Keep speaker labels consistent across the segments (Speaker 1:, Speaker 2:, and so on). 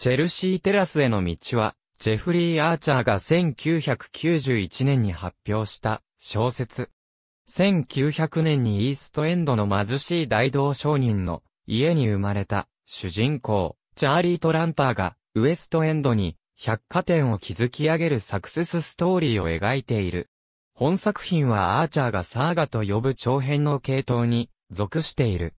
Speaker 1: チェルシーテラスへの道は、ジェフリー・アーチャーが1991年に発表した小説。1900年にイーストエンドの貧しい大道商人の家に生まれた主人公、チャーリー・トランパーがウエストエンドに百貨店を築き上げるサクセスストーリーを描いている。本作品はアーチャーがサーガと呼ぶ長編の系統に属している。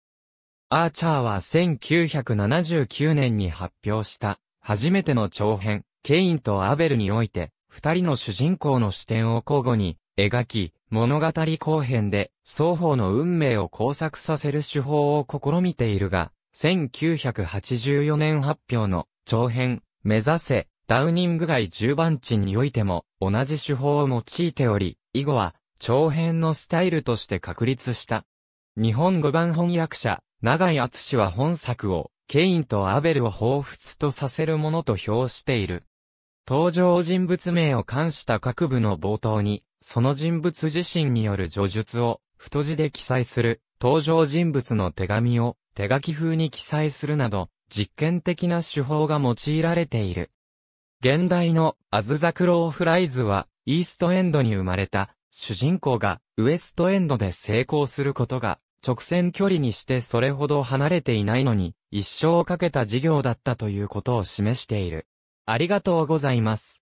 Speaker 1: アーチャーは1979年に発表した、初めての長編、ケインとアベルにおいて、二人の主人公の視点を交互に描き、物語後編で双方の運命を交錯させる手法を試みているが、1984年発表の長編、目指せ、ダウニング街10番地においても同じ手法を用いており、以後は長編のスタイルとして確立した。日本語版翻訳者、長井厚は本作を、ケインとアベルを彷彿とさせるものと評している。登場人物名を冠した各部の冒頭に、その人物自身による叙述を、太字で記載する、登場人物の手紙を、手書き風に記載するなど、実験的な手法が用いられている。現代のアズザクローフライズは、イーストエンドに生まれた、主人公がウエストエンドで成功することが直線距離にしてそれほど離れていないのに、一生をかけた事業だったということを示している。ありがとうございます。